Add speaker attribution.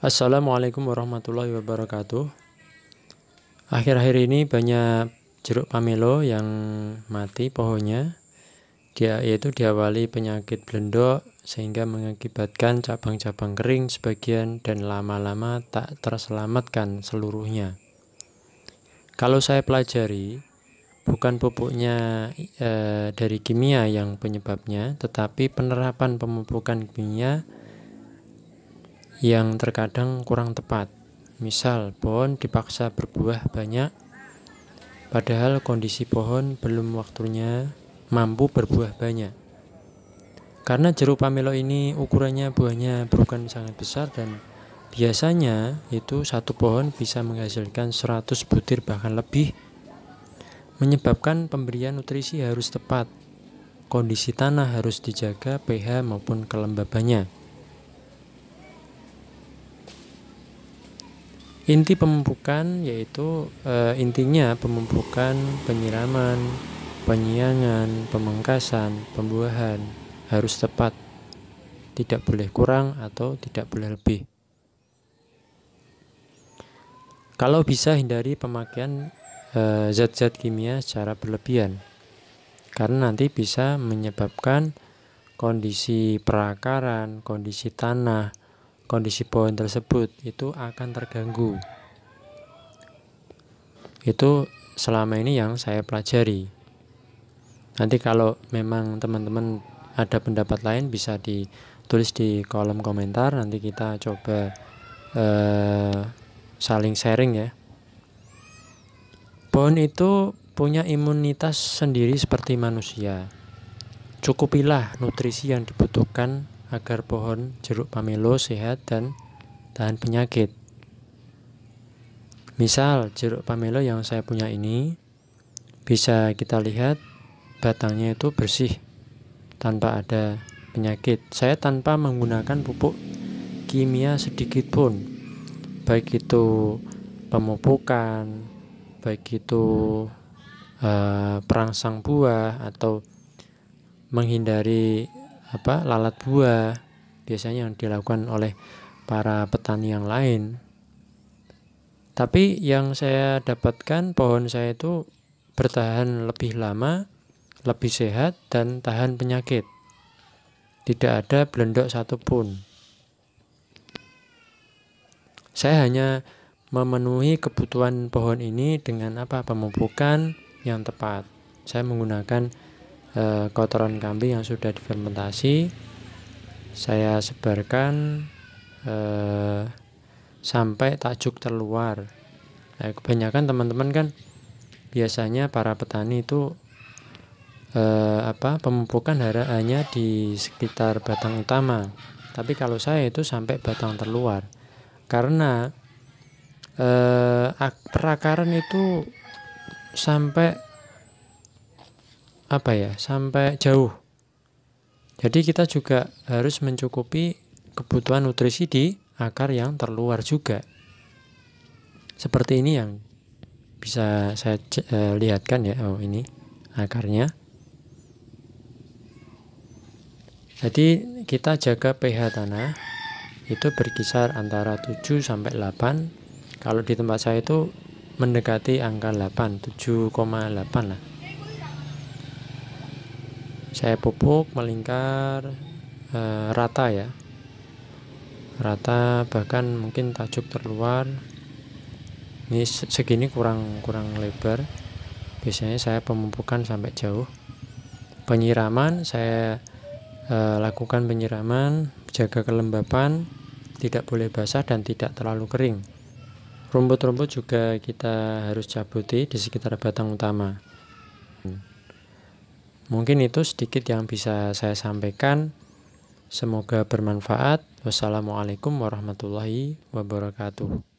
Speaker 1: Assalamualaikum warahmatullahi wabarakatuh. Akhir-akhir ini banyak jeruk pamelo yang mati pohonnya. Dia yaitu diawali penyakit blendok sehingga mengakibatkan cabang-cabang kering sebagian dan lama-lama tak terselamatkan seluruhnya. Kalau saya pelajari, bukan pupuknya e, dari kimia yang penyebabnya, tetapi penerapan pemupukan kimia yang terkadang kurang tepat. Misal, pohon dipaksa berbuah banyak, padahal kondisi pohon belum waktunya mampu berbuah banyak. Karena jeruk pamelo ini ukurannya buahnya bukan sangat besar dan biasanya itu satu pohon bisa menghasilkan 100 butir bahkan lebih menyebabkan pemberian nutrisi harus tepat. Kondisi tanah harus dijaga pH maupun kelembabannya. Inti pemupukan yaitu e, intinya pemupukan, penyiraman, penyiangan, pemengkasan, pembuahan harus tepat. Tidak boleh kurang atau tidak boleh lebih. Kalau bisa hindari pemakaian eh, zat-zat e, kimia secara berlebihan. Karena nanti bisa menyebabkan kondisi perakaran, kondisi tanah, kondisi pohon tersebut itu akan terganggu. Itu selama ini yang saya pelajari. Nanti kalau memang teman-teman ada pendapat lain bisa ditulis di kolom komentar nanti kita coba eh, saling sharing ya. Pohon itu punya imunitas sendiri seperti manusia. Cukupilah nutrisi yang dibutuhkan agar pohon jeruk pamelo sehat dan tahan penyakit. Misal jeruk pamelo yang saya punya ini bisa kita lihat batangnya itu bersih tanpa ada penyakit. Saya tanpa menggunakan pupuk kimia sedikit pun. Baik itu pemupukan, baik itu uh, perangsang buah atau menghindari apa lalat buah biasanya yang dilakukan oleh para petani yang lain. Tapi yang saya dapatkan pohon saya itu bertahan lebih lama, lebih sehat dan tahan penyakit. Tidak ada belendok satupun. Saya hanya memenuhi kebutuhan pohon ini dengan apa? Pemupukan yang tepat. Saya menggunakan Eh, kotoran kambing yang sudah difermentasi saya sebarkan e, sampai takjuk terluar nah, kebanyakan teman-teman kan biasanya para petani itu eh, apa pemupukan hanya di sekitar batang utama tapi kalau saya itu sampai batang terluar karena eh, perakaran itu sampai apa ya sampai jauh. Jadi kita juga harus mencukupi kebutuhan nutrisi di akar yang terluar juga. Seperti ini yang bisa saya uh, lihatkan ya. Oh, ini akarnya. Jadi kita jaga pH tanah itu berkisar antara 7 sampai 8. Kalau di tempat saya itu mendekati angka 8, 7,8 lah saya pupuk melingkar e, rata ya rata bahkan mungkin tajuk terluar ini segini kurang kurang lebar biasanya saya pemupukan sampai jauh penyiraman saya e, lakukan penyiraman jaga kelembapan tidak boleh basah dan tidak terlalu kering rumput-rumput juga kita harus cabuti di sekitar batang utama Mungkin itu sedikit yang bisa saya sampaikan. Semoga bermanfaat. Wassalamualaikum warahmatullahi wabarakatuh.